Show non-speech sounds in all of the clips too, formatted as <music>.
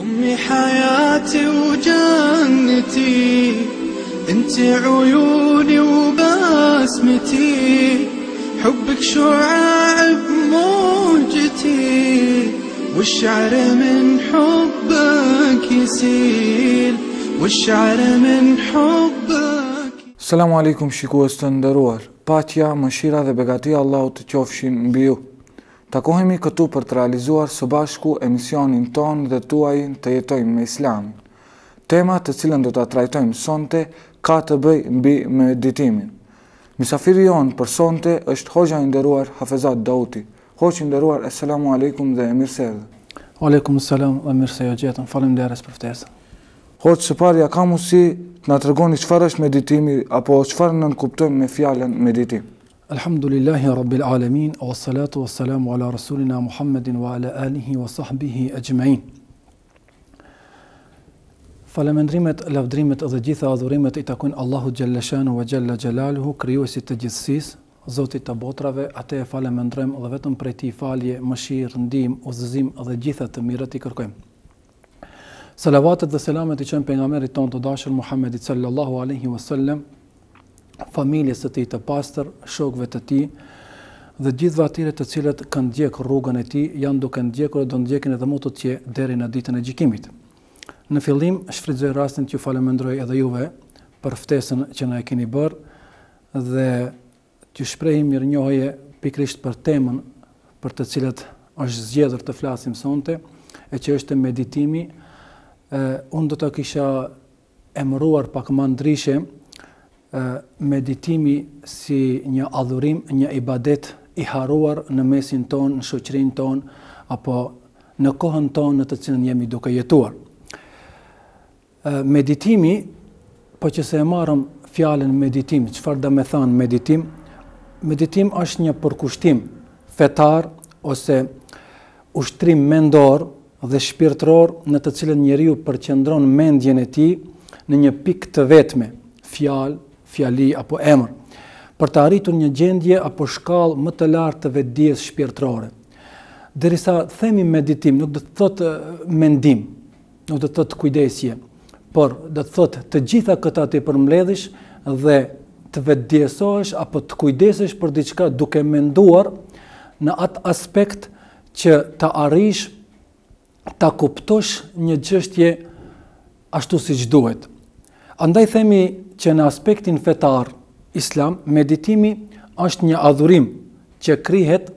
أمي حياتي وجنتي أنت عيوني وبسمتي حبك شعاع بموجتي والشعر من حبك يسيل والشعر من حبك السلام عليكم شيكو استندروار باتيا مشيرة ذا بقاتي الله شي بيو Takohemi këtu për të realizuar së bashku emisionin ton dhe tuaj të jetojmë me Islam. Tema të cilën do të trajtojmë sonte ka të bëj mbi me meditimin. Misafiri jonë për sonte është hoxha ndëruar Hafezat Dauti. Hoxha ndëruar, assalamu alaikum dhe emirse Aleikum salam, dhe mirësë e jo gjithëm, falim dhe arës Hoqë së parja, ka mu si të nga të rëgoni qëfar është meditimi, apo qëfar në nënkuptojmë me fjallën meditimi? Alhamdulillahi Rabbil Alamin wa salatu wa salamu ala rasulina Muhammedin wa ala alihi wa sahbihi ajma'in. gjmein Falemendrimet, lavdrimet dhe gjitha adhurimet i takuin Allahu Gjellëshanu wa jalla Gjellaluhu kryuesit të gjithsis, zotit të botrave ate e falemendrem dhe vetëm prej ti falje, mëshir, ndim, uzëzim dhe gjitha të mirët i kërkojmë Salavatet dhe selamet i qenë pengamerit ton të dashër Muhammedit sallallahu alaihi wa sallam familjes të ti të pastër, shokëve të tij dhe gjithëve atyre të cilët kanë djeg rrugën e tij, janë duke ndjekur dhe do ndjekin edhe më të tjerë deri në ditën e gjikimit. Në fillim shfrytëzoj rastin t'ju falemendroj edhe juve për ftesën që na e keni bërë dhe t'ju mirë mirënjohje pikrisht për temën për të cilët është zgjedhur të flasim sonte, e që është meditimi. Unë do të kisha emëruar pak më ndryshe meditimi si një adhurim, një ibadet i haruar në mesin ton, në shoqrin ton, apo në kohën ton në të cilën jemi duke jetuar. Meditimi, po që se e marëm fjallën meditim, qëfar dhe me thanë meditim, meditim është një përkushtim fetar ose ushtrim mendor dhe shpirtror në të cilën njeriu përqendron mendjen e tij në një pikë të vetme, fjallë, fjali apo emër, për të arritur një gjendje apo shkallë më të lartë të vetëdijes shpirtërore. Derisa themi meditim, nuk do të thotë uh, mendim, nuk do të thotë kujdesje, por do të thotë të gjitha këta të përmledhish dhe të vetëdijesohesh apo të kujdesesh për diçka duke menduar në atë aspekt që të arrish ta kuptosh një çështje ashtu siç duhet. Andaj themi që në aspektin fetar islam, meditimi është një adhurim që krihet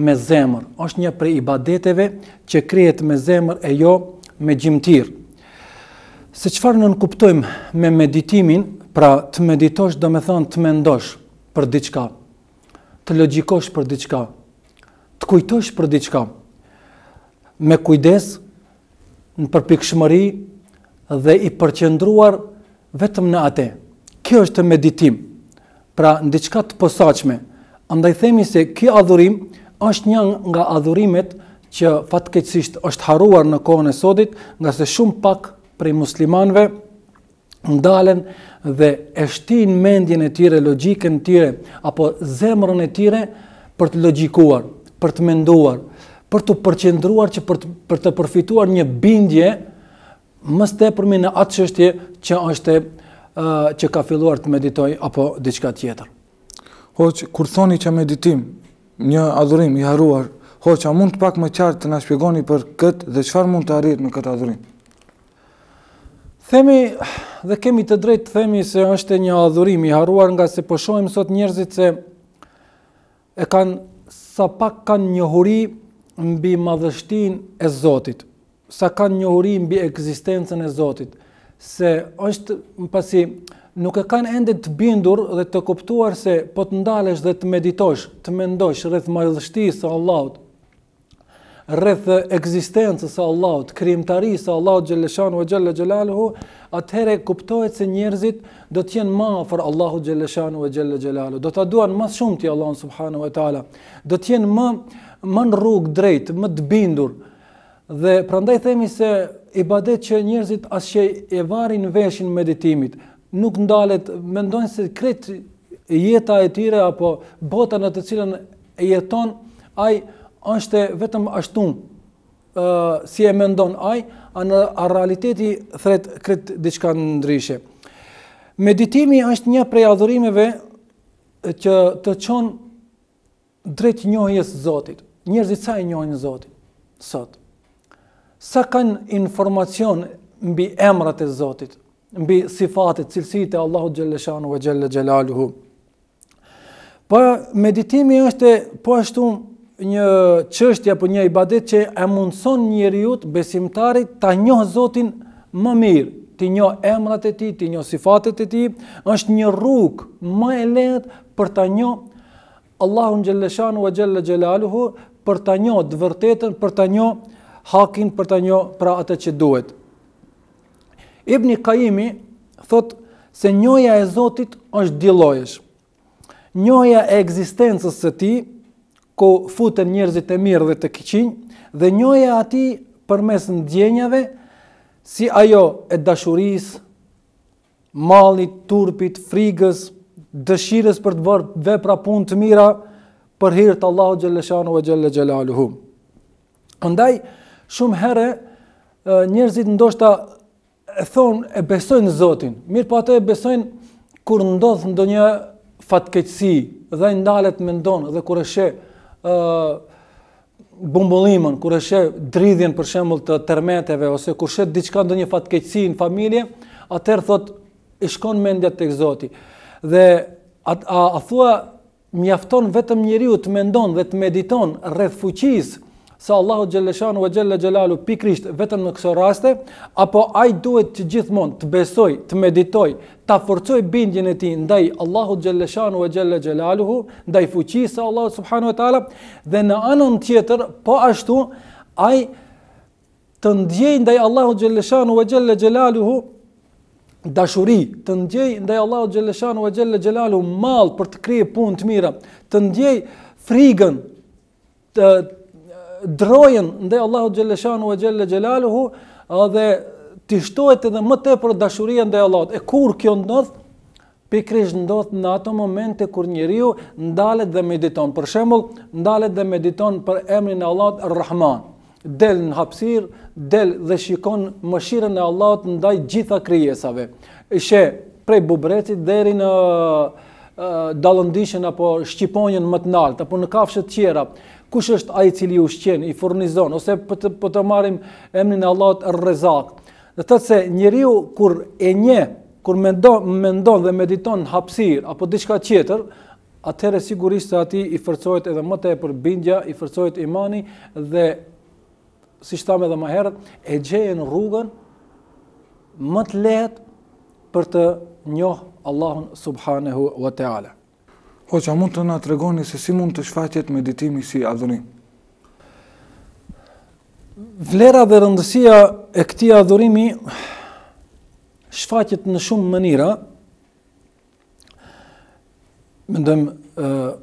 me zemër, është një prej ibadeteve që krihet me zemër e jo me gjimtir. Se qëfar në nënkuptojmë me meditimin, pra të meditosh do me thonë të mendosh për diqka, të logikosh për diqka, të kujtosh për diqka, me kujdes në përpikshmëri dhe i përqendruar vetëm në ate, kjo është të meditim, pra në diçka të posaqme, ndaj themi se kjo adhurim është një nga adhurimet që fatkeqësisht është haruar në kohën e sodit, nga se shumë pak prej muslimanve ndalen dhe eshtin mendjen e tyre, logjikën e tyre apo zemrën e tyre për të logjikuar, për të menduar, për të përqendruar që për të, për të përfituar një bindje më së përmi në atë çështje që është e, që ka filluar të meditoj apo diçka tjetër. Hoç, kur thoni që meditim, një adhurim i haruar, hoç, a mund të pak më qartë të na shpjegoni për këtë dhe çfarë mund të arritë në këtë adhurim? Themi dhe kemi të drejtë të themi se është një adhurim i haruar nga se po shohim sot njerëzit se e kanë sa pak kanë njohuri mbi madhështinë e Zotit, sa kanë njohuri mbi ekzistencën e Zotit se është më pasi nuk e kanë ende të bindur dhe të kuptuar se po të ndalesh dhe të meditosh, të mendosh rreth madhështisë së Allahut, rreth ekzistencës së Allahut, krijimtarisë së Allahut xhaleshan ve xhalla xhalaluhu, atëherë kuptohet se njerëzit do të jenë më afër Allahut xhaleshan ve xhalla xhalalu, do ta duan më shumë ti Allahun subhanahu ve taala, do të jenë më më në rrugë drejt, më të bindur. Dhe prandaj themi se ibadet që njerëzit asqej e varin veshin meditimit, nuk ndalet, mendojnë se kret jeta e tyre apo bota në të cilën e jeton, ai është vetëm ashtu ë uh, si e mendon ai, a në a realiteti thret kret diçka ndryshe. Meditimi është një prej adhurimeve që të qonë drejt njohjes Zotit. Njerëzit sa e njohin Zotit sot? sa kanë informacion mbi emrat e Zotit, mbi sifatet, cilësitë e Allahut xhallashan ve xhall xjalaluhu. Po meditimi është po ashtu një çështje apo një ibadet që e mundson njëriut, besimtarit ta njohë Zotin më mirë ti njo emrat e ti, ti njo sifatet e ti, është një ruk më e lehet për ta njo Allahun Gjellëshanu e Gjellë Gjellaluhu, për ta njo dëvërtetën, për ta njo hakin për të njo pra atë që duhet. Ibni Kajimi thot se njoja e Zotit është dilojesh. Njoja e egzistencës së ti, ko futen njerëzit e mirë dhe të këqin, dhe njoja ati për mes në djenjave, si ajo e dashuris, malit, turpit, frigës, dëshires për të bërë vepra pun të mira, për hirtë Allahu Gjellëshanu e Gjellë Gjellaluhu. Ndaj, njoja shumë herë njerëzit ndoshta e thonë e besojnë në Zotin, mirë po ato e besojnë kur ndodh ndonjë fatkeqësi dhe ai ndalet mendon dhe kur e sheh ë uh, kur e sheh dridhjen për shembull të termeteve ose kur shet diçka ndonjë fatkeqësi në familje, atëher thotë i shkon mendja tek Zoti. Dhe a, a, a thua mjafton vetëm njeriu të mendon dhe të mediton rreth fuqisë sa Allahu Gjeleshanu wa Gjela Gjelalu, pikrisht vetëm në këso raste, apo ai duhet që gjithmonë të besoj, të meditoj, të forcoj bindjen e ti ndaj Allahu Gjeleshanu wa Gjela Gjelalu, ndaj së Allahu Subhanu wa Ta'ala, dhe në anën tjetër, po ashtu, ai të ndjej ndaj Allahu Gjeleshanu wa Gjela Gjelalu, dashuri, të ndjej ndaj Allahu Gjeleshanu wa Gjela Gjelalu, malë për të krije punë të mira, të ndjej frigën të drojen ndaj Allahu xhaleshanu ve xhale xhelaluhu dhe ti shtohet edhe më tepër dashuria ndaj Allahut. E kur kjo ndodh? Pikrisht ndodh në ato momente kur njeriu ndalet dhe mediton. Për shembull, ndalet dhe mediton për emrin e Allahut Ar-Rahman. Del në hapësir, del dhe shikon mëshirën e Allahut ndaj gjitha krijesave. E she prej bubrecit deri në dallëndishën apo shqiponjën më të lartë apo në kafshët e tjera kush është ai i cili ushqen, i furnizon ose po të po të marrim emrin e Allahut Ar-Razzaq. Do të se njeriu kur e nje, kur mendon mendon dhe mediton hapësir apo diçka tjetër, atëherë sigurisht se ati i forcohet edhe më tepër bindja, i forcohet imani dhe si thamë edhe më herët, e gjejën rrugën më të lehtë për të njohë Allahun subhanehu wa taala. O po që a mund të nga të regoni se si mund të shfaqet meditimi si adhurim? Vlera dhe rëndësia e këti adhurimi shfaqet në shumë mënira. Mëndëm,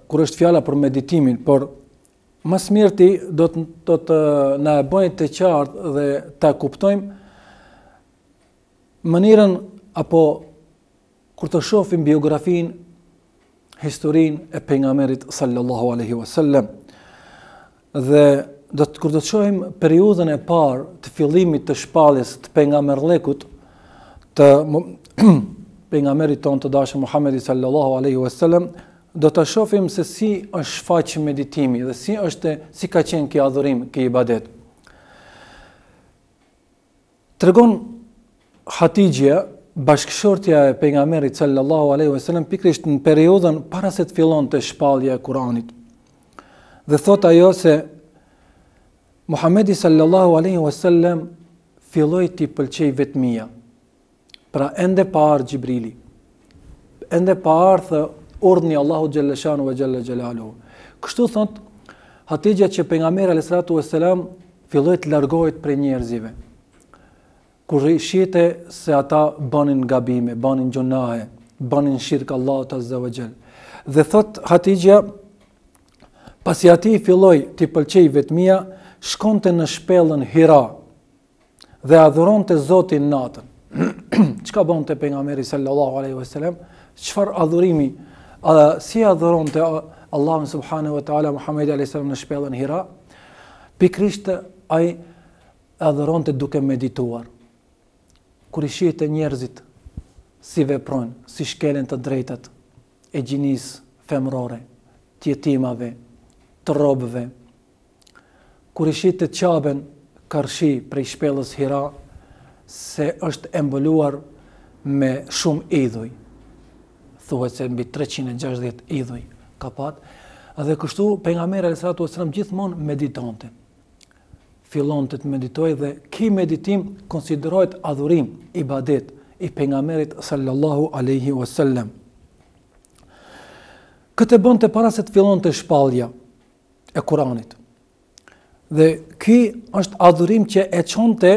kur është fjala për meditimin, por mas mirti do të, do të na e bojnë të qartë dhe të kuptojmë mënirën apo kur të shofim biografin historin e pengamerit sallallahu aleyhi wasallam. Dhe do të kur të qojmë periudën e parë të fillimit të shpalis të pengamerlekut të <clears throat> pengamerit tonë të dashë Muhammedi sallallahu aleyhi wasallam, do të shofim se si është faqë meditimi dhe si është si ka qenë kja adhurim, kja ibadet. Tregon Hatigje, bashkëshortja e pejgamberit sallallahu alaihi wasallam pikrisht në periudhën para se të fillonte shpallja e Kuranit. Dhe thot ajo se Muhamedi sallallahu alaihi wasallam filloi të pëlqej vetmia. Pra ende pa ardhur Xhibrili. Ende pa ardhur urdhni Allahu xhalleshanu ve xhalla jalalu. Kështu thot Hatijja që pejgamberi alayhi salatu wasallam filloi të largohet prej njerëzive kur shite se ata banin gabime, banin gjonahe, banin shirkë Allah të zëvëgjel. Dhe thot Hatigja, pasi ati filloj të pëlqej vetëmia, shkonte në shpelën hira dhe adhuron të zotin natën. Qka <clears throat> bon të pengameri sallallahu aleyhi wa sallam? Qfar adhurimi? A, si adhuron të Allah subhanahu wa ta'ala Muhammed aleyhi në shpelën hira? Pikrisht të aj adhuron të duke medituar kur i shihet e njerëzit si veprojnë, si shkelen të drejtat e gjinis femrore, tjetimave, të robëve, kur i shihet të qaben karshi prej shpelës hira, se është embëluar me shumë idhuj. Thuhet se mbi 360 idhuj ka pat. Dhe kështu, për nga mërë e e sërëm gjithmonë meditonte fillon të të meditoj dhe ki meditim konsiderojt adhurim i badet i pengamerit sallallahu aleyhi wa sallem. Këtë bën të para se të fillon të shpalja e Kuranit. Dhe ki është adhurim që e qonë të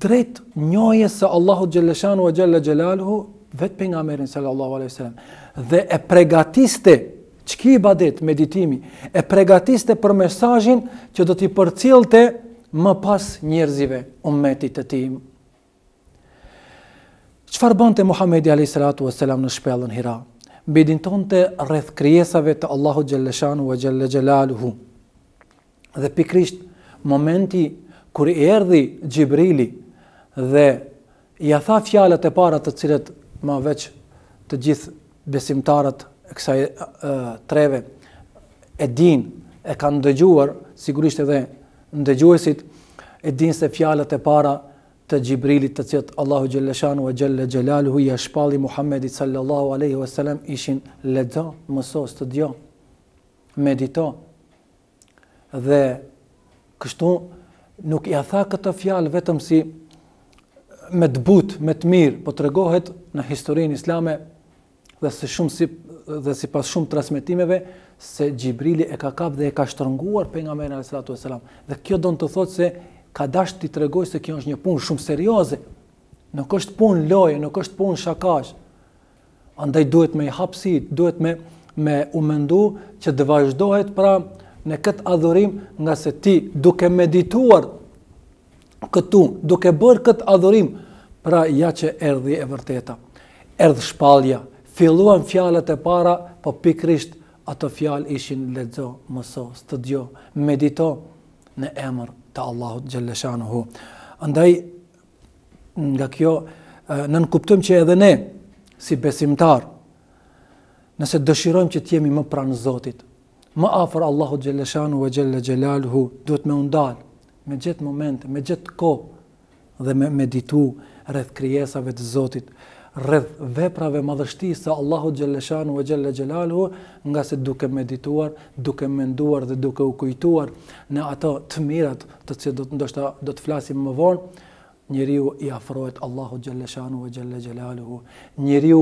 drejt njoje se Allahu Gjeleshanu e Gjellë Gjellalhu vetë pengamerin sallallahu aleyhi wa sallem. Dhe e pregatiste që ki i badet meditimi, e pregatiste për mesajin që do t'i përcil të më pas njerëzive umetit të tim. Qëfar bënd të Muhammedi a.s. në shpelën hira? Bidin ton të rreth kryesave të Allahu Gjellëshanu wa Gjellë Gjellalu Dhe pikrisht momenti kër i erdi Gjibrili dhe ja tha fjalët e parat të cilët ma veç të gjithë besimtarët e kësaj treve e din e kanë dëgjuar, sigurisht edhe ndëgjuesit e din se fjalët e para të Gjibrilit të cjetë Allahu Gjellëshanu e Gjellë Gjellalu i e shpalli Muhammedi sallallahu aleyhi wasallam ishin ledo, mëso, studio, medito dhe kështu nuk i a tha këtë fjalë vetëm si me të but, me të mirë, po të regohet në historinë islame dhe se shumë si dhe si pas shumë transmitimeve, se Gjibrili e ka kap dhe e ka shtërnguar për nga mërë a.s. Dhe kjo do në të thotë se ka dasht të i tregoj se kjo është një punë shumë serioze. Nuk është punë loje, nuk është punë shakash. Andaj duhet me i hapsit, duhet me, me umendu që dë vazhdohet pra në këtë adhurim nga se ti duke medituar këtu, duke bërë këtë adhurim, pra ja që erdhi e vërteta. Erdhë shpalja, filluan fjalët e para, po pikrisht ato fjalë ishin lexo, mëso, studio, medito në emër të Allahut xhallashanuhu. Andaj nga kjo nën kuptojmë që edhe ne si besimtar, nëse dëshirojmë që të jemi më pranë Zotit, më afër Allahut xhallashanuhu ve xhalla xjalaluhu, duhet më undal me gjithë moment, me gjithë kohë dhe me meditu rreth krijesave të Zotit, rreth veprave madhështisë të Allahut xhallashanu e xhalla xhelalu nga se duke medituar, duke menduar dhe duke u kujtuar në ato të mirat të që do të ndoshta do të flasim më vonë, njeriu i afrohet Allahut xhallashanu e xhalla xhelalu, njeriu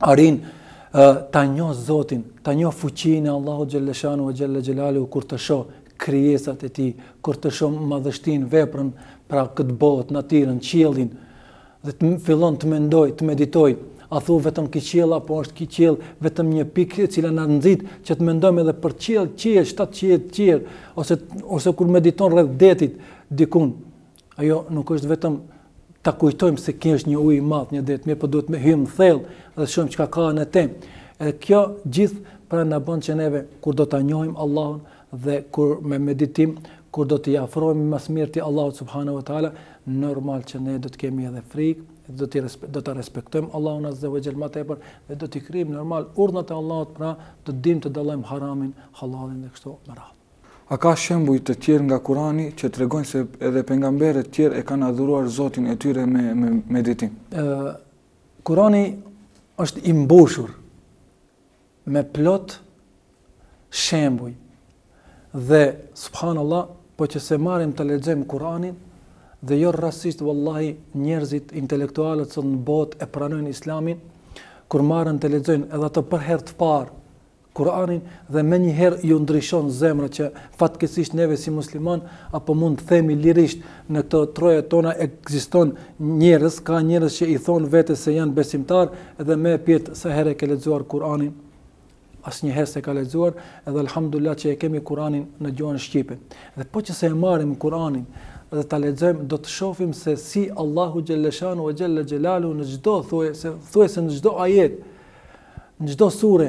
arin uh, ta njoh Zotin, ta njohë fuqinë e Allahut xhallashanu e xhalla xhelalu kur të shoh krijesat e tij, kur të shoh madhështinë, veprën pra këtë botë, natyrën, qiellin, dhe të fillon të mendoj, të meditoj, a thu vetëm ki qiell apo është ki qiell vetëm një pikë e cila na nxit që të mendojmë edhe për qiell, qiell, shtat qiell, qiell ose ose kur mediton rreth detit dikun. Ajo nuk është vetëm ta kujtojmë se kish një ujë i madh, një det, mirë po duhet me hym thellë dhe të shohim çka ka në të. Edhe kjo gjithë pra na bën që neve kur do ta njohim Allahun dhe kur me meditim kur do të afrohemi më së miri mirti Allahut subhanahu wa taala, normal që ne do të kemi edhe frikë, do të do ta respektojmë Allahun azza wa jall më tepër dhe do të krijim normal urdhnat e Allahut pra të dim të dallojm haramin halalin dhe kështu me radhë. A ka shembuj të tjerë nga Kurani që tregojnë se edhe pejgamberët e tjerë e kanë adhuruar Zotin e tyre me me meditim? Ë Kurani është i mbushur me plot shembuj. Dhe subhanallahu, po që se marrim të lexojm Kur'anin, Dhe jo racist vallahi njerëzit intelektualet që në botë e pranojnë islamin kur marën të lexojnë edhe të përherë të parë Kur'anin dhe më njëherë ju ndryshon zemrën që fatkesisht neve si musliman apo mund të themi lirisht në këtë troje tona ekziston njerëz ka njerëz që i thon vetes se janë besimtar edhe më pjetë se herë ke lexuar Kur'anin asnjëherë s'e ka lexuar edhe elhamdullah që e kemi Kur'anin në gjuhën shqipe dhe po që se e marrim Kur'anin dhe ta lexojmë do të shohim se si Allahu xhelleshanu ve xhelle xhelalu në çdo thuajse thuajse në çdo ajet në çdo sure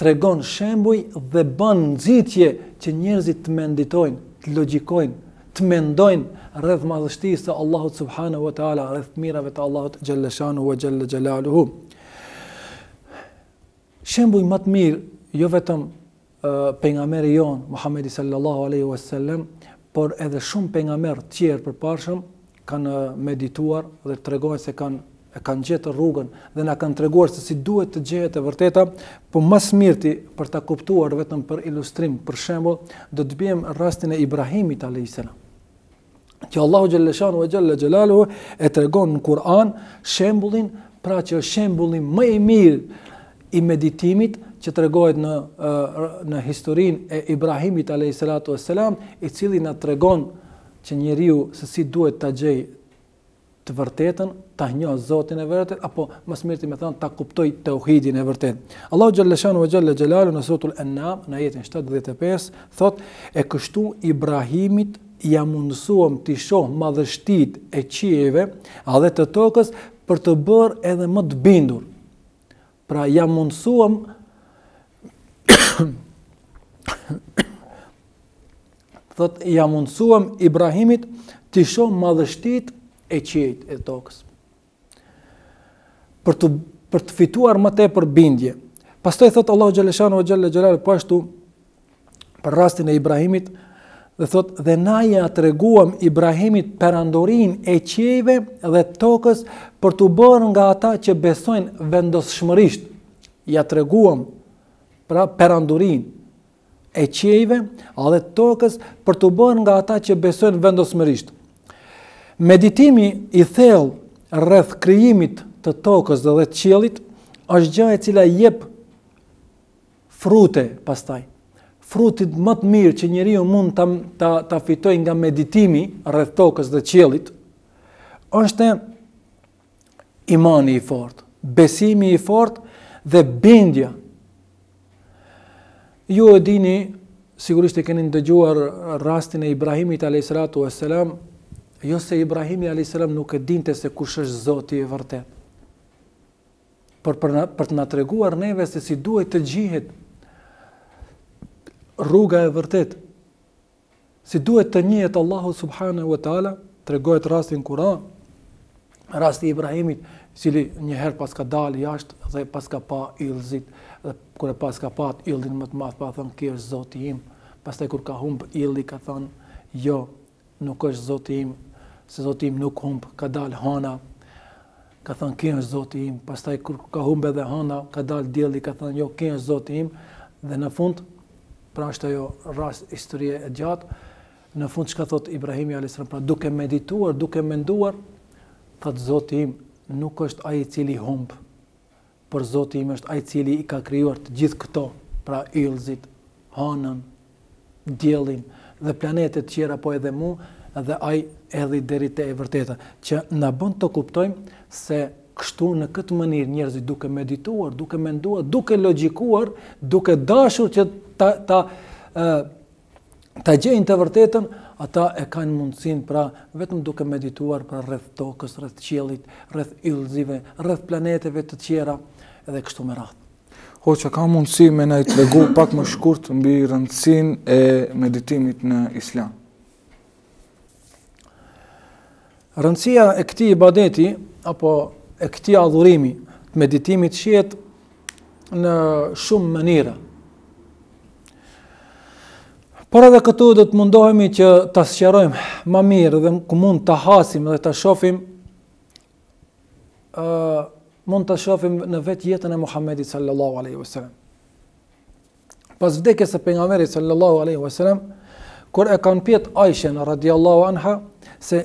tregon shembuj dhe bën nxitje që njerëzit të menditojnë, të logjikojnë, të mendojnë rreth madhështisë së Allahut subhanahu wa taala, rreth mirave të Allahut xhelleshanu ve xhelle xhelaluhu. Shembuj më të mirë jo vetëm pejgamberi jon Muhammed sallallahu alaihi wasallam, por edhe shumë pejgamber tjerë përparshëm kanë medituar dhe tregojnë se kanë e kanë gjetur rrugën dhe na kanë treguar se si duhet të gjehet e vërteta, por më së mirti për ta kuptuar vetëm për ilustrim, për shembull, do të bëjmë rastin e Ibrahimit salam. Që Allahu xhallashan ve xhalla jalalu e tregon në Kur'an shembullin, pra që shembulli më i mirë i meditimit që të në, në historin e Ibrahimit a.s. i cili në të regon që njeriu se si duhet të gjej të vërtetën, të hënjo zotin e vërtet, apo më smirti me thënë të kuptoj të uhidin e vërtet. Allahu Gjallëshanu vë Gjallë Gjallalu në sotul Ennam, në jetin 75, thot e kështu Ibrahimit ja mundësuam të shohë madhështit e qieve a dhe të tokës për të bërë edhe më të bindur. Pra ja mundësuam të <coughs> thot ja mundsuam Ibrahimit të shumë madhështit e qejt e tokës. Për të për të fituar më tepër bindje. Pastaj thot Allahu Gjeleshanu ve xhalle xhelal po ashtu për rastin e Ibrahimit dhe thot dhe na ja treguam Ibrahimit perandurin e qejve dhe tokës për të bërë nga ata që besojnë vendosshmërisht. Ja treguam pra perandorin e qieve, a dhe tokës për të bën nga ata që besojnë vendosmërisht. Meditimi i thell rreth krijimit të tokës dhe të qiellit është gjë e cila jep frute pastaj. Frutit më të mirë që njeriu mund ta ta, fitojë nga meditimi rreth tokës dhe qiellit është imani i fortë, besimi i fortë dhe bindja Ju e dini, sigurisht e keni ndëgjuar rastin e Ibrahimit a.s. Jo se Ibrahimi a.s. nuk e dinte se kush është zoti e vërtet. Për, për, na, për të na treguar neve se si duhet të gjihet rruga e vërtet, si duhet të njëhet Allahu subhanahu wa ta'ala, tregohet rastin kura, rasti Ibrahimit, cili njëherë paska dalë jashtë dhe paska pa ilzit dhe kërë pas ka pat, illin më të madh pa thënë, kjo është zoti im, pas të kur ka humbë, illi ka thënë, jo, nuk është zoti im, se zoti im nuk humbë, ka dalë hana, ka thënë, kjo është zoti im, pas të kur ka humbë edhe hana, ka dalë dielli ka thënë, jo, kjo është zoti im, dhe në fund, pra është ajo ras istërije e gjatë, në fund që ka thot Ibrahimi A.S. Pra, duke medituar, duke menduar, thëtë zoti im nuk është i cili humb për Zotë im është ajë cili i ka kryuar të gjithë këto, pra ilzit, hanën, djelin dhe planetet qera po edhe mu, dhe ajë edhe i deri të e vërteta. Që në bënd të kuptojmë se kështu në këtë mënir njerëzit duke medituar, duke menduar, duke logjikuar, duke dashur që ta ta ta gjejnë të vërtetën, ata e kanë mundësin pra vetëm duke medituar pra rrëth tokës, rrëth qelit, rrëth ilzive, rrëth planeteve të tjera edhe kështu më ratë. Ho që ka mundësi me na i të regu pak më shkurt mbi rëndësin e meditimit në islam. Rëndësia e këti i badeti, apo e këti adhurimi të meditimit shjetë në shumë mënira. Por edhe këtu do të mundohemi që ta sqarojmë më mirë dhe ku mund të hasim dhe ta shohim uh, mund të shohim në vetë jetën e Muhamedit sallallahu alaihi wasallam. Pas vdekjes së pejgamberit sallallahu alaihi wasallam, kur e kanë pjetë Aishën radhiyallahu anha se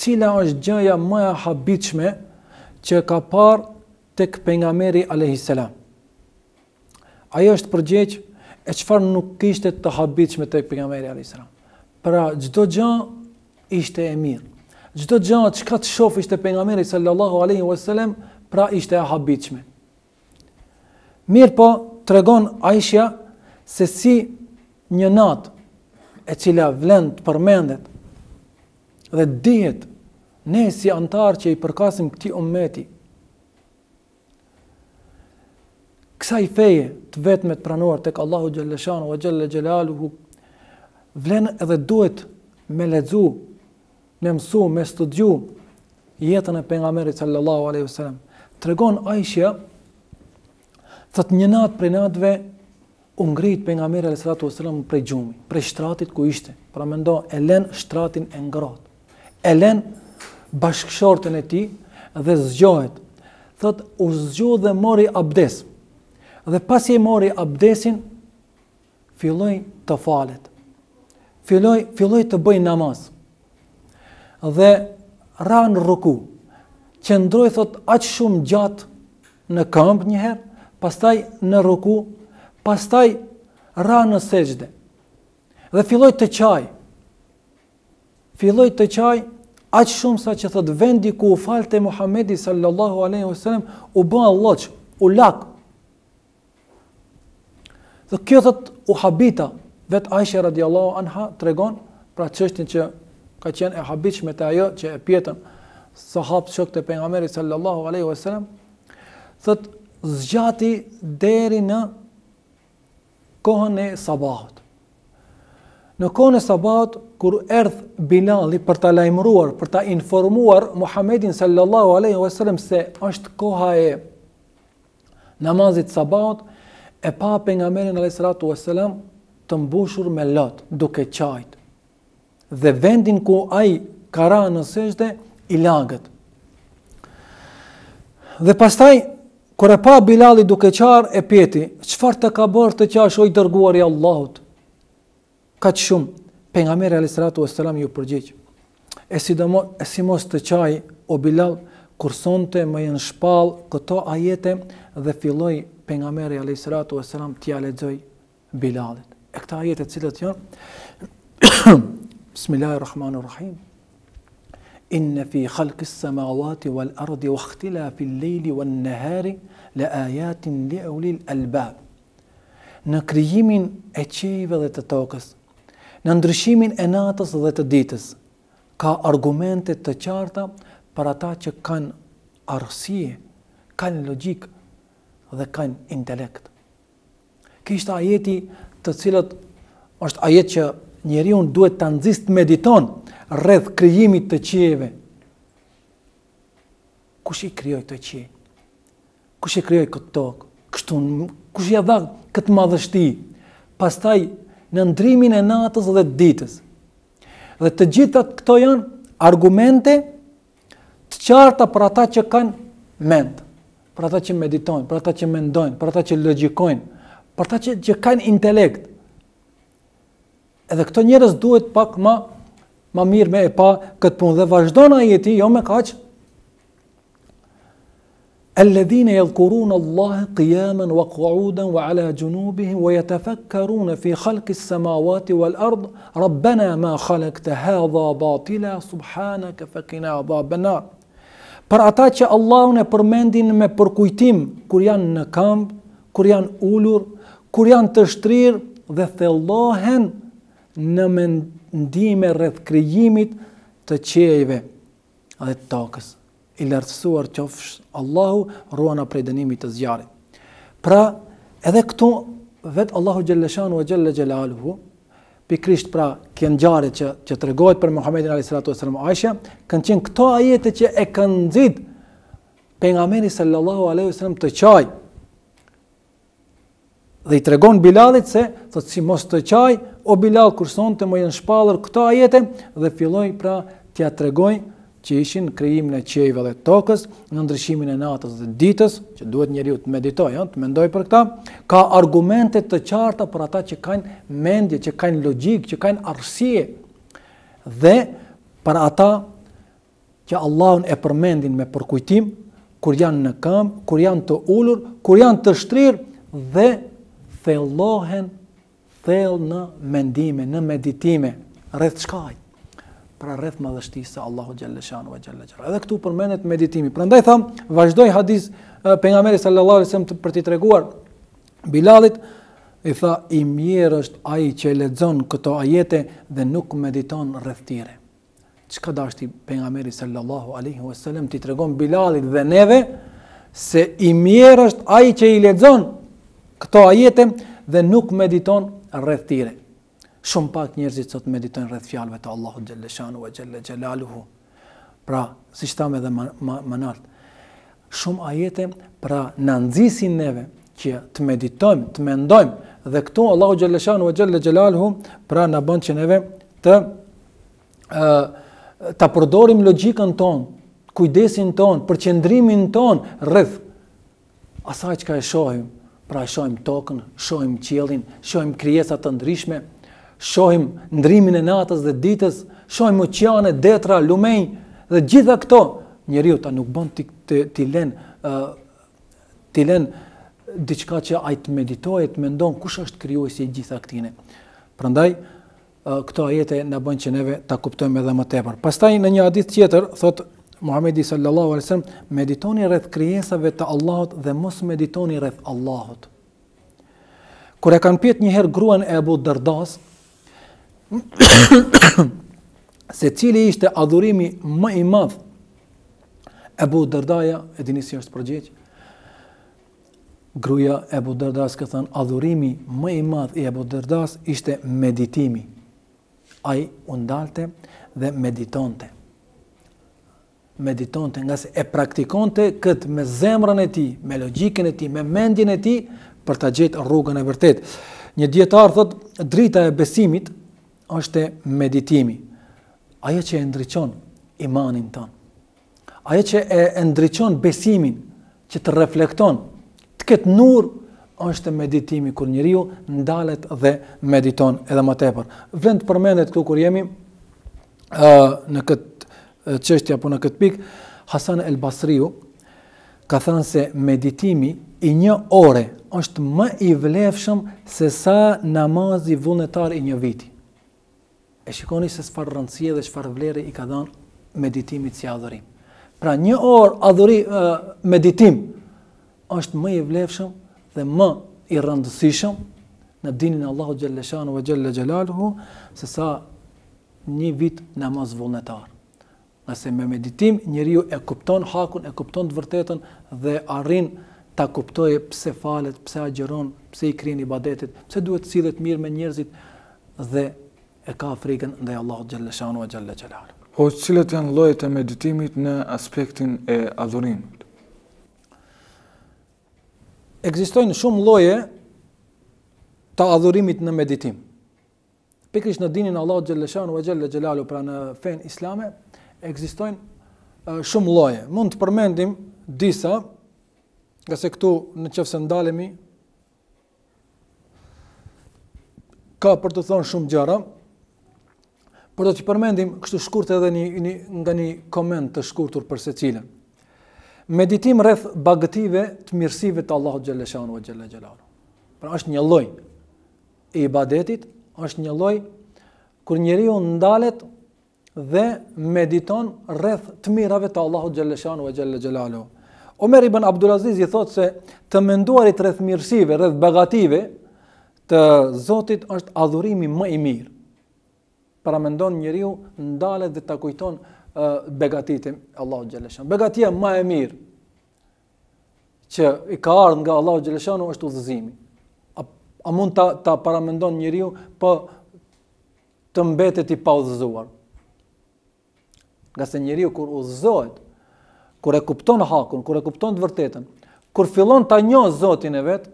cila është gjëja më e habitshme që ka parë tek pejgamberi aleyhi salam. Ai është përgjigj e qëfar nuk ishte të habitëshme të e pigamberi a.s. Pra, gjdo gjë ishte e mirë. Gjdo që qëka të shofë ishte pigamberi sallallahu aleyhi wasallam, pra ishte e habitëshme. Mirë po, të regon Aisha se si një natë e cila vlenë të përmendet dhe dihet ne si antarë që i përkasim këti umeti. Kësa i feje, të vetme të pranuar tek Allahu xhallashanu ve xhalla xjalaluhu vlen edhe duhet me lexu, me mësu, me studiu jetën e pejgamberit sallallahu alaihi wasallam. Tregon Aisha thot një nat prej natëve u ngrit pejgamberi sallallahu alaihi wasallam prej gjumi, prej shtratit ku ishte. Pra mendo e lën shtratin e ngrohtë e len bashkëshortën e ti dhe zgjohet. Thot, u zgjohet dhe mori abdes. Dhe pasi e mori abdesin, filloi të falet. Filloi filloi të bëj namaz. Dhe ra në ruku. Qëndroi thot aq shumë gjatë në këmbë një herë, pastaj në ruku, pastaj ra në seqde, Dhe filloi të qaj, Filloi të qaj, aq shumë sa që thot vendi ku u falte Muhamedi sallallahu alaihi wasallam u bën loqë, u lak Dhe kjo thot u habita, vetë Aisha radiallahu anha të regon, pra qështin që ka qenë e habitshme të ajo që e pjetën sahabë shok të pengameri sallallahu alaihi wasallam thot zgjati deri në kohën e sabahot. Në kohën e sabahot, kur erdh Bilali për ta lajmëruar, për ta informuar Muhammedin sallallahu alaihi wasallam se është koha e namazit sabahot, e pa pejgamberin alayhis salatu wassalam të mbushur me lot duke qajt. Dhe vendin ku ai ka rënë në sejdë i lagët. Dhe pastaj kur e pa Bilalli duke qar e pieti, çfarë të ka bërë të qash o i dërguari i Allahut? Kaq shumë pejgamberi alayhis salatu wassalam ju përgjigj. E sidomos e të qaj o Bilal, kursonte sonte më jenë shpall këto ajete dhe filloi pejgamberi nga salatu a.s. t'i ledzoj Bilalit. E këta ajete të cilat janë <coughs> Bismillahirrahmanirrahim. Inna fi khalqis samawati wal ardi wa khtila l-leili wan nahari la ajatin li uli albab Në krijimin e qejve dhe të tokës, në ndryshimin e natës dhe të ditës, ka argumente të qarta për ata që kanë arsye, kanë logik dhe kanë intelekt. Kishte ajeti të cilët është ajet që njeri unë duhet të nëzist mediton rreth krijimit të qieve. Kush i kryoj të qie? Kush i kryoj këtë tokë? Kështu kush i a dha këtë madhështi? Pastaj në ndrimin e natës dhe ditës. Dhe të gjithat këto janë argumente të qarta për ata që kanë mend, për ata që meditojnë, për ata që mendojnë, për ata që logjikojnë, për ata që, që kanë intelekt. Edhe këto njerëz duhet pak më më mirë me e pa këtë punë dhe vazhdon ajeti jo me kaq. Alladhina yadhkuruna Allaha qiyaman wa qu'udan wa ala junubihim wa yatafakkaruna fi khalqis samawati wal ard rabbana ma khalaqta hadha batila subhanaka faqina adhaban nar për ata që Allahun e përmendin me përkujtim kur janë në këmbë, kur janë ulur, kur janë të shtrirë dhe thellohen në mendime rreth krijimit të qiejve dhe të tokës. I lartësuar qofsh Allahu ruana prej dënimit të zjarrit. Pra, edhe këtu vet Allahu xhallashanu ve xhallaluhu pikrisht pra kjo ngjarje që që tregohet për Muhamedit alayhi salatu wasallam Aisha, kanë qenë këto ajete që e kanë nxit pejgamberi sallallahu alaihi wasallam të çaj. Dhe i tregon Bilalit se thotë si mos të çaj, o Bilal kur sonte më janë shpallur këto ajete dhe filloi pra t'ia ja tregojë që ishin krijimin e qejve dhe tokës, në ndryshimin e natës dhe ditës, që duhet njeriu të meditojë, të mendojë për këtë, ka argumente të qarta për ata që kanë mendje, që kanë logjikë, që kanë arsye. Dhe për ata që Allahun e përmendin me përkujtim kur janë në këmbë, kur janë të ulur, kur janë të shtrirë dhe thellohen thellë në mendime, në meditime rreth shkajt pra rreth madhështisë së Allahut xhallashanu ve xhallajra. Edhe këtu përmendet meditimi. Prandaj tham, vazdoi hadis pejgamberit sallallahu alajhi wasallam për t'i treguar Bilalit i tha i mirë është ai që lexon këto ajete dhe nuk mediton rreth tyre. Çka dashti pejgamberi sallallahu alaihi wasallam t'i tregon Bilalit dhe neve se i mirë është ai që i lexon këto ajete dhe nuk mediton rreth tyre. Shumë pak njerëzit sot meditojnë rreth fjalëve të Allahut xhelleshanu ve xhelle xhelaluhu. Pra, siç tham edhe më lart, shumë ajete pra na nxisin neve që të meditojmë, të mendojmë dhe këtu Allahu xhelleshanu ve xhelle xhelaluhu pra na bën që neve të ë ta përdorim logjikën tonë, kujdesin tonë, përqendrimin tonë rreth asaj çka e shohim. Pra e shohim tokën, shohim qiellin, shohim krijesa të ndryshme, shohim ndrimin e natës dhe ditës, shohim oqeane, detra, lumej dhe gjitha këto, njeriu ta nuk bën ti ti lën ë ti lën diçka që ai të meditojë, të mendon kush është krijuesi i gjitha këtyre. Prandaj këto ajete na bën që neve ta kuptojmë edhe më tepër. Pastaj në një hadith tjetër thotë Muhamedi sallallahu alaihi wasallam meditoni rreth krijesave të Allahut dhe mos meditoni rreth Allahut. Kur e kanë pyet një herë gruan e Abu Dardas, <coughs> se cili ishte adhurimi më i madh Ebu Dardaja, e dini si është përgjegj, gruja Ebu Dardas ka thënë, adhurimi më i madh i Ebu Dardas ishte meditimi. Ai u ndalte dhe meditonte. Meditonte nga se e praktikonte këtë me zemrën e ti, me logikën e ti, me mendjen e ti, për të gjithë rrugën e vërtet. Një djetarë thëtë, drita e besimit, është meditimi. Aje që e ndryqon imanin tonë. Aje që e ndryqon besimin që të reflekton të këtë nur është meditimi kur njëriu ndalet dhe mediton edhe më tepër. Vlend përmendet këtu kur jemi uh, në këtë qështja po në këtë pikë, Hasan El Basriu ka thënë se meditimi i një ore është më i vlefshëm se sa namazi vullnetar i një viti. E shikoni se çfarë rëndësie dhe çfarë vlere i ka dhënë meditimit si adhurim. Pra një orë adhuri e, meditim është më i vlefshëm dhe më i rëndësishëm në dinin e Allahut xhallashanu ve xhalla se sa një vit namaz vullnetar. Nëse me meditim njeriu e kupton hakun, e kupton të vërtetën dhe arrin ta kuptojë pse falet, pse agjeron, pse i krijon ibadetet, pse duhet të sillet mirë me njerëzit dhe e ka frikën ndaj Allahut xhallashanu ve xhallal jalal. O po cilët janë llojet e meditimit në aspektin e adhurimit. Ekzistojnë shumë lloje të adhurimit në meditim. Pikërisht në dinin Allahut xhallashanu ve xhallal jalal pra në fen islame ekzistojnë shumë lloje. Mund të përmendim disa, gazet këtu në çfarë ndalemi ka për të thonë shumë gjara, Por do të përmendim kështu shkurt edhe një, një nga një koment të shkurtur për cilën. Meditim rreth bagëtive të mirësive të Allahut xhaleshanu ve xhale xhalalu. Pra është një lloj i ibadetit, është një lloj kur njeriu ndalet dhe mediton rreth të mirave të Allahut xhaleshanu ve xhale xhalalu. Omer ibn Abdul Aziz i thotë se të menduarit rreth mirësive, rreth bagative të Zotit është adhurimi më i mirë para mendon njeriu ndalet dhe ta kujton begatitin Allahu xhaleshan. Begatia më e mirë që i ka ardhur nga Allahu xhaleshan është udhëzimi. A, a mund ta ta para mendon njeriu po të mbetet i paudhëzuar. Nga se njeriu kur udhëzohet kur e kupton hakun, kur e kupton të vërtetën, kur fillon ta njohë Zotin e vet,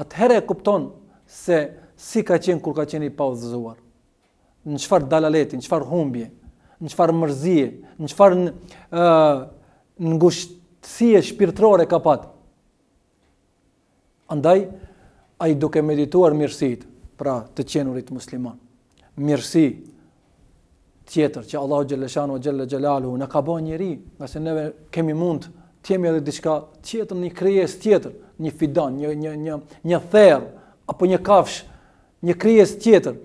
atëherë e kupton se si ka qenë kur ka qenë i paudhëzuar në çfarë dalaleti, në çfarë humbje, në çfarë mrzie, në çfarë ë në shpirtërore ka pat. Andaj ai duke medituar mirësit, pra të qenurit musliman. Mirësi tjetër që Allahu xhaleshan o xhalla xhalalu na ka bën njerëj, ngase ne kemi mund të jemi edhe diçka tjetër në krijes tjetër, një fidan, një një një një therr apo një kafsh, një krijes tjetër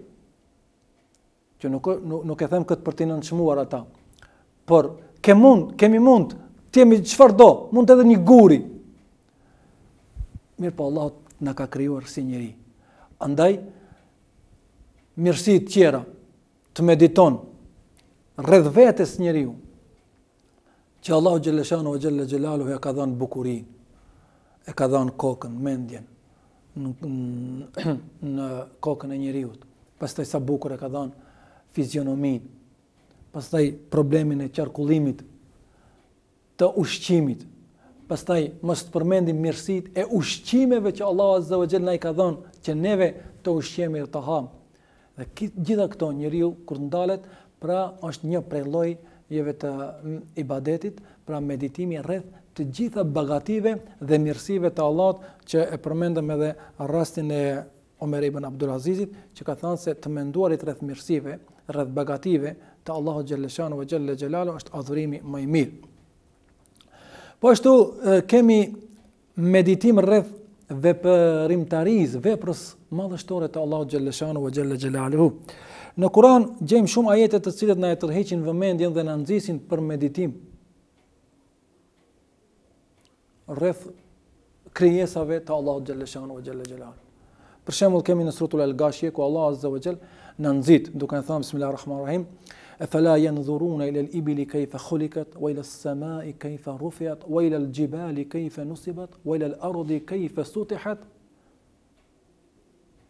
që nuk nuk, nuk e them këtë për të nënçmuar ata. Por ke mund, kemi mund, ti jemi çfarë do, mund edhe një guri. Mirpo Allahu na ka krijuar si njerëj. Andaj mirësi të tjera të mediton rreth vetes njeriu. Që Allahu xhaleshano ve xhalle Gjelalu e ka dhën bukurin. E ka dhën kokën, mendjen në kokën e njeriu. Pastaj sa bukur e ka dhën, fizionomin, pastaj problemin e qarkullimit, të ushqimit, pastaj mos të përmendim mirësit e ushqimeve që Allah Azza wa Gjell na i ka dhënë që neve të ushqemi dhe të hamë. Dhe gjitha këto njëriu kur ndalet, pra është një prej loj jeve të ibadetit, pra meditimi rreth të gjitha bagative dhe mirësive të Allah, që e përmendëm edhe rastin e Omer ibn Abdulazizit që ka thënë se të menduarit rreth mirësive, rreth bagative të Allahu xhallashan ve xhalla xhalalu është adhurimi më i mirë. Po ashtu kemi meditim rreth veprimtarisë, veprës madhështore të Allahu xhallashan ve xhalla xhalalu. Në Kur'an gjejm shumë ajete të cilët na e tërheqin vëmendjen dhe na nxisin për meditim rreth krijesave të Allahut xhallashan ve xhalla xhalalu. Për shembull kemi në surat ul-Gashiye ku Allah azza ve xal në nëzit, duke në thamë, bismillah rrahman rrahim, e fela janë dhuruna i lel ibili kejfe khulikat, o i lel sema i kejfe rufjat, o i gjibali kejfe nusibat, wa ila lel arodi kejfe sutihat.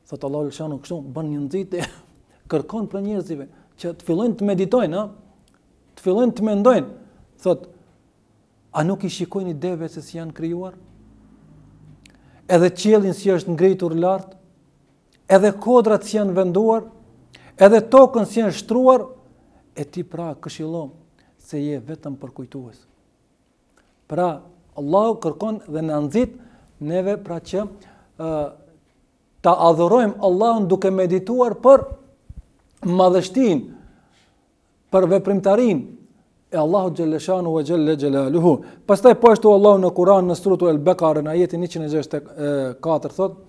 Thëtë Allah lë shanu kështu, bën një nëzit e <laughs> kërkon për njerëzive, që të fillojnë të meditojnë, a? të fillojnë të mendojnë, thëtë, a nuk i shikojnë i deve se si janë kryuar? Edhe qelin si është ngritur lartë, edhe kodrat si janë venduar, edhe tokën si e nështruar, e ti pra këshilom se je vetëm përkujtues. Pra, Allahu kërkon dhe në nëzit neve pra që uh, ta adhorojmë Allahun duke medituar për madhështin, për veprimtarin, e Allahu Gjeleshanu e Gjelle Gjelaluhu. Pastaj po ështëu Allahu në Kuran në strutu e Bekare në jetin 164, thot,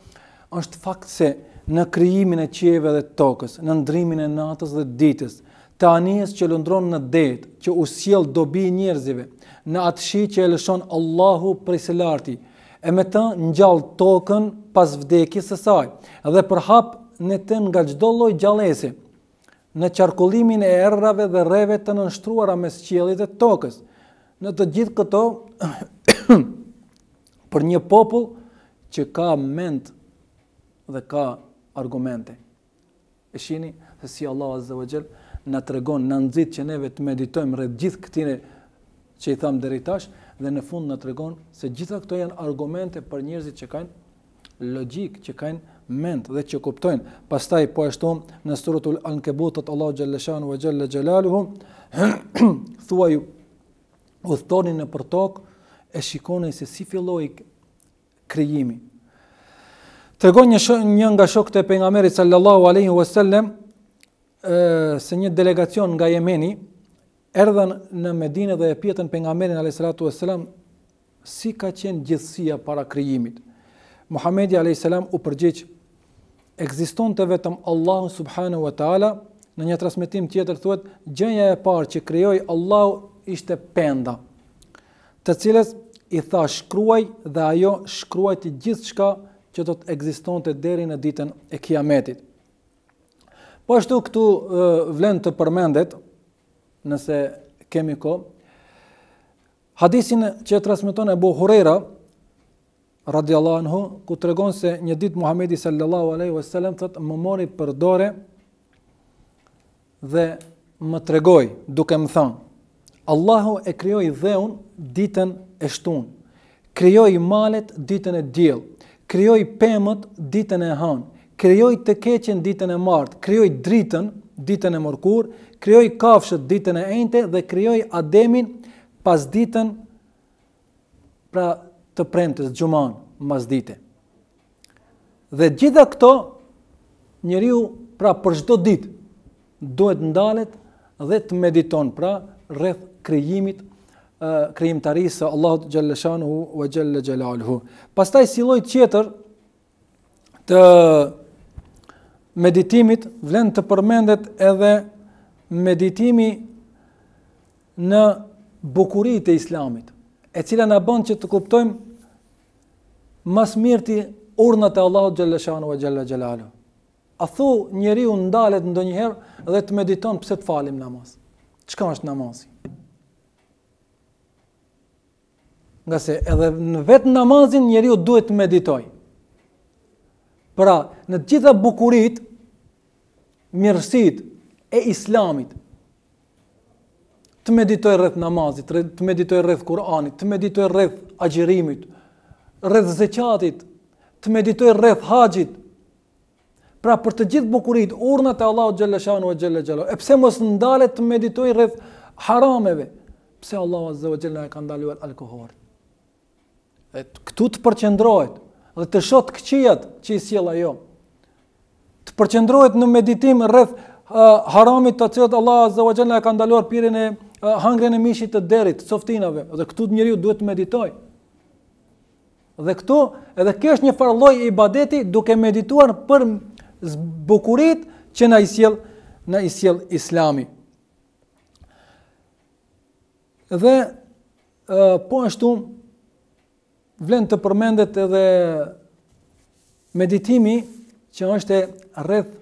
është fakt se në krijimin e qieve dhe tokës, në ndrimin e natës dhe ditës, të anijës që lëndron në det, që usjel dobi njerëzive, në atë shi që e lëshon Allahu prej së larti, e me të njallë tokën pas vdekjes së saj, dhe përhap në të nga gjdo loj gjalesi, në qarkullimin e errave dhe reve të nënshtruara mes qielit e tokës. Në të gjithë këto, <clears throat> për një popull që ka mend dhe ka argumente. E shini se si Allah Azza wa Jall na tregon, në nëzit që neve të meditojmë rreth gjithë këtine që i tham deri tash dhe në fund na tregon se gjitha këto janë argumente për njerëzit që kanë logjik, që kanë ment dhe që kuptojnë. Pastaj po ashtu në suratul Ankebutat Allah Jalla Shan wa Jalla Jalaluhu <clears throat> thuaj u thoni në për e shikonin se si filloi krijimi. Tregon një një nga shokët e pejgamberit sallallahu alaihi wasallam se një delegacion nga Jemeni erdhën në Medinë dhe e pyetën pejgamberin alayhi salatu wasallam si ka qenë gjithësia para krijimit. Muhamedi alayhi salam u përgjigj ekzistonte vetëm Allahu subhanahu wa taala. Në një transmetim tjetër thuhet gjëja e parë që krijoi Allahu ishte penda, të cilës i tha shkruaj dhe ajo shkruaj të gjithë shka që do të ekzistonte deri në ditën e Kiametit. Po ashtu këtu vlen të përmendet nëse kemi kohë hadithin që transmeton Abu Huraira radiallahu anhu, ku të regon se një ditë Muhammedi sallallahu aleyhi wasallam të më mori për dore dhe më të regoj duke më thanë, Allahu e kryoj dheun ditën e shtun, kryoj malet ditën e djelë, krijoj pemët ditën e hënë, krijoj të keqen ditën e martë, krijoj dritën ditën e mërkur, krijoj kafshët ditën e ente dhe krijoj ademin pas ditën pra të prentës gjumanë mas dite. Dhe gjitha këto njëriu pra për shdo ditë duhet ndalet dhe të mediton pra rreth krijimit e kremtarisë së Allahut xhallashanu ve jalla jalalu. Pastaj si lloj tjetër të meditimit vlen të përmendet edhe meditimi në bukurit e Islamit, e cila na bën që të kuptojmë më mirti urnët e Allahut xhallashanu ve jalla jalalu. A thu njeriu ndalet ndonjëherë dhe të mediton pse të falim namaz? Çka është namazi? nga se edhe në vetë namazin njeri duhet të meditoj. Pra, në gjitha bukurit, mirësit e islamit, të meditoj rreth namazit, të meditoj rreth Kur'anit, të meditoj rreth agjërimit, rreth zeqatit, të meditoj rreth haxhit. Pra për të gjithë bukuritë, urnat e Allahut xhallashanu ve xhalla xhalo. E pse mos ndalet të meditoj rreth harameve? Pse Allahu azza ve xalla e ka ndaluar alkoolin? dhe këtu të përqendrohet dhe të shohë këqijat që i sjell ajo. Të përqendrohet në meditim rreth uh, haramit të cilët Allah azza wa jalla ka ndaluar pirjen e uh, hangrën e mishit të derit, coftinave. Dhe këtu të njeriu duhet të meditojë. Dhe këtu edhe kjo është një farë lloj ibadeti duke medituar për bukuritë që na i sjell na i sjell Islami. Dhe uh, po ashtu vlen të përmendet edhe meditimi që është rreth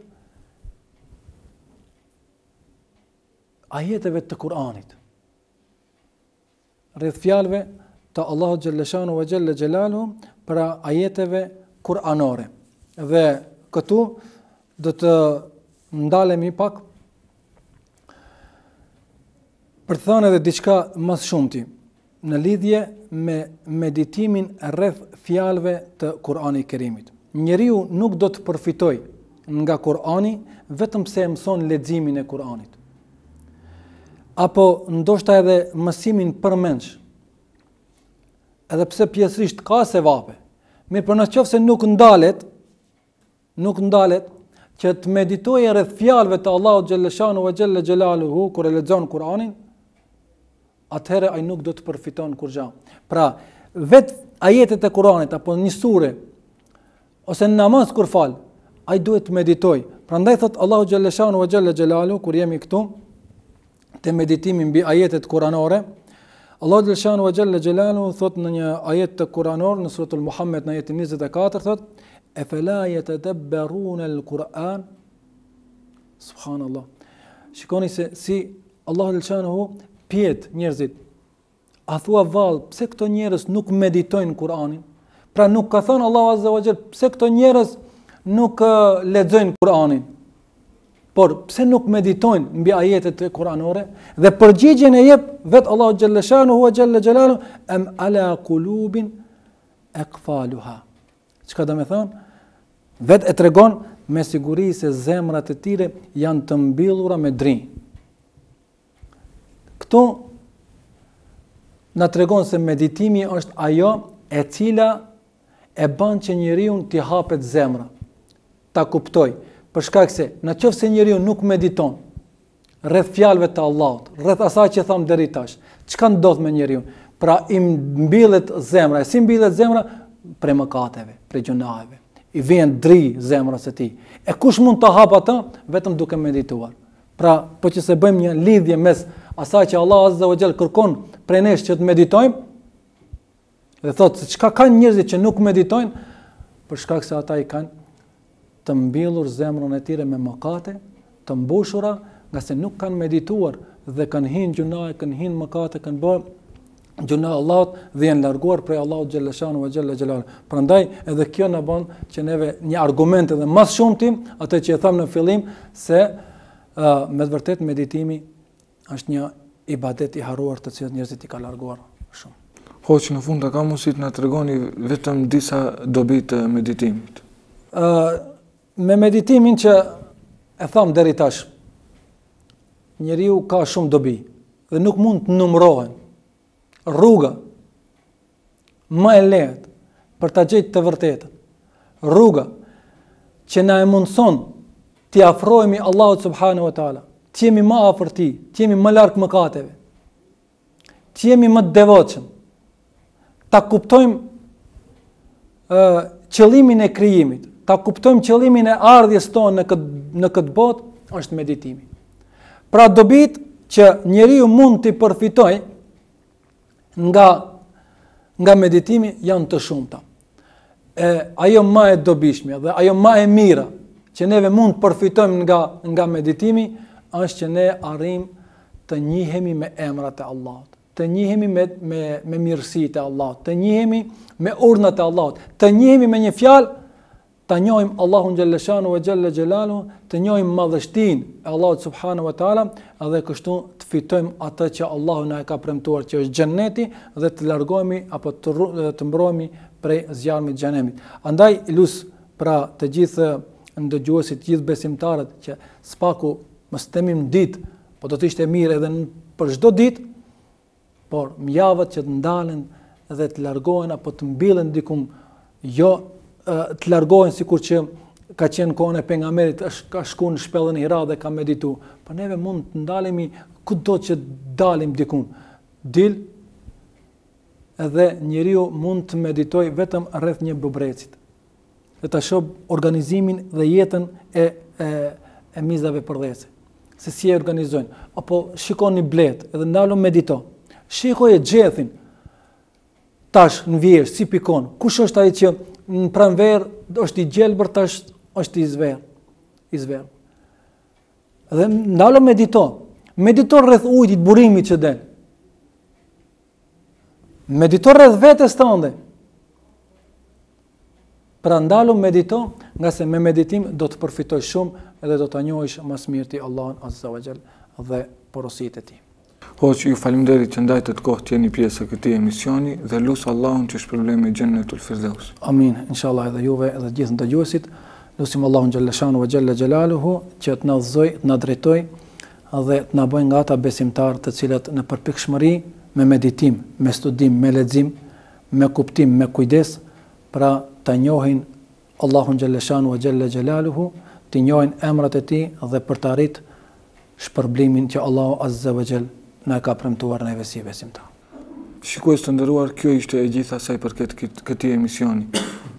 ajeteve të Kur'anit. Rreth fjalëve të Allahu xhallashanu ve xhalle xhelalu për ajeteve kur'anore. Dhe këtu do të ndalemi pak për të thënë edhe diçka më shumë ti në lidhje me meditimin rreth fjalëve të Kur'anit të Kërimit. Njeriu nuk do të përfitojë nga Kur'ani vetëm se e mëson leximin e Kur'anit. Apo ndoshta edhe mësimin përmendsh. Edhe pse pjesërisht ka sevape, më po në çonse nuk ndalet, nuk ndalet që të meditojë rreth fjalëve të Allahut xhallashanu ve xhallaluhu kur e lexon Kur'anin, atëherë ai nuk do të përfiton kur gjë. Pra, vet ajetet e Kuranit apo një sure ose në namaz kur fal, ai duhet të meditoj. Prandaj thot Allahu xhaleshan u xhale xhelalu kur jemi këtu te meditimi mbi ajetet kuranore. Allahu xhaleshan u xhale xhelalu thot në një ajet të kuranor në suratul Muhammed në ajetin 24 thot e fela jetë të beru në lë Kur'an, subhanë Allah. Shikoni se si Allah të lëshanë hu, pjetë njerëzit, a thua valë, pse këto njerës nuk meditojnë Kur'anin? Pra nuk ka thonë Allahu Azza wa Gjell, pse këto njerës nuk ledzojnë Kur'anin? Por pse nuk meditojnë mbi ajetet e Kur'anore? Dhe përgjigjen e jep vetë Allahu Gjellëshanu, hua Gjellëshanu, em ala kulubin e këfaluha. do dhe me thonë? Vetë e tregon me siguri se zemrat e tire janë të mbyllura me drinë. Këtu në tregon se meditimi është ajo e cila e banë që njëriun t'i hapet zemra. Ta kuptoj, shkak se në qëfë se njëriun nuk mediton, rreth fjalëve të Allahut, rreth asaj që thamë deri tash, çka ndodh me njeriu? Pra i mbillet zemra, si mbillet zemra prej mëkateve, prej gjunaheve. I vjen dri zemra së tij. E kush mund ta hap atë vetëm duke medituar? Pra, po që se bëjmë një lidhje mes asaj që Allah azza wa xal kërkon prej nesh që të meditojmë dhe thotë çka kanë njerëzit që nuk meditojnë për shkak se ata i kanë të mbjellur zemrën e tyre me mëkate të mbushura nga se nuk kanë medituar dhe kanë hinë gjuna e kanë hinë mëkate kanë bërë gjuna Allahut dhe janë larguar prej Allahut xhaleshanu ve xhalla xhalal. Prandaj edhe kjo na bën që neve një argument edhe më shumë tim atë që e tham në fillim se uh, me vërtet meditimi është një ibadet i haruar të cilët njerëzit i ka larguar shumë. Hoqë në fund të ka mësit në të regoni vetëm disa dobit të meditimit? Uh, me meditimin që e thamë deri tash, njeriu ka shumë dobi dhe nuk mund të numrohen rruga më e lehtë për të gjithë të vërtetën. Rruga që na e mundëson të jafrojmi Allahot Subhanu wa Ta'ala, të jemi më afër ti, të jemi më larg kateve, Të jemi më devotshëm. Ta kuptojmë ë uh, qëllimin e krijimit, ta kuptojmë qëllimin e ardhjes tonë në këtë në këtë botë është meditimi. Pra dobit që njeriu mund të përfitojë nga nga meditimi janë të shumta. Ë ajo më e dobishme dhe ajo më e mira që neve mund të përfitojmë nga nga meditimi është që ne arrim të njihemi me emrat e Allahut, të njihemi me me me mirësitë e Allahut, të njihemi me urdhnat e Allahut, të njihemi me një fjalë ta njohim Allahun xhallashanu ve xhalla xhelalu, të njohim madhështinë e Allahut subhanahu wa taala, edhe kështu të fitojmë atë që Allahu na e ka premtuar që është xhenneti dhe të largohemi apo të të mbrohemi prej zjarmit të xhenemit. Andaj lus pra të gjithë ndëgjuesit, të gjithë besimtarët që spaku mos të ditë, po do të ishte mirë edhe në, për çdo ditë, por në javët që të ndalen dhe të largohen apo të mbillen diku jo të largohen sikur që ka qenë kohën e pejgamberit, është ka shkuar në shpellën e Hira dhe ka medituar. Po neve mund të ndalemi kudo që të dalim diku. Dil edhe njeriu mund të meditoj vetëm rreth një bubrecit. Dhe ta shoh organizimin dhe jetën e e, e mizave përdhëse se si e organizojnë, apo shikon një bletë edhe ndalo medito, shikoj e gjethin, tash në vjeshtë, si pikon, kush është aji që në pranverë, është i bërë tash është i zverë, i zverë. Dhe ndalo medito, medito rrëth ujtë i të burimi që delë, medito rrëth vetes të Pra ndalu medito, nga se me meditim do të përfitoj shumë edhe do të njojsh mas mirë ti Allahun Azza wa Gjell dhe porosit e ti. Hoq, ju falimderit që ndajtë të kohë tjeni pjesë këti emisioni dhe lusë Allahun që është e gjenë në të lëfirdeus. Amin, inshallah edhe juve edhe gjithë në të Lusim Allahun Gjellëshanu wa Gjellë Gjellaluhu që të nëzoj, në drejtoj dhe të në bëjnë nga ata besimtar të cilat në përpikshmëri me meditim, me studim, me ledzim, me kuptim, me kujdes, pra të njohin Allahun Gjeleshanu e Gjelle Gjelaluhu, të njohin emrat e ti dhe për të arrit shpërblimin që Allahu Azze ve Gjell në ka premtuar në e vesi besim ta. Shikues të ndëruar, kjo ishte e gjitha saj për këtë, këtë emisioni.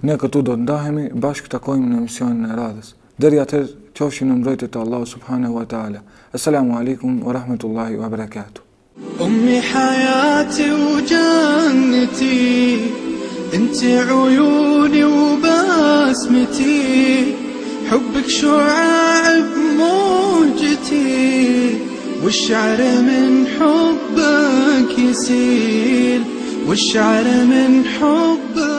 Ne këtu do të ndahemi, bashkë të kojmë në emisionin e radhës. Dërja tërë, qofshin në mbrojtët e Allahu Subhanehu wa Ta'ala. Assalamu alikum wa rahmetullahi wa barakatuh. Ummi hayati u gjanëti, انت عيوني وبسمتي حبك شعاع بموجتي والشعر من حبك يسيل والشعر من حبك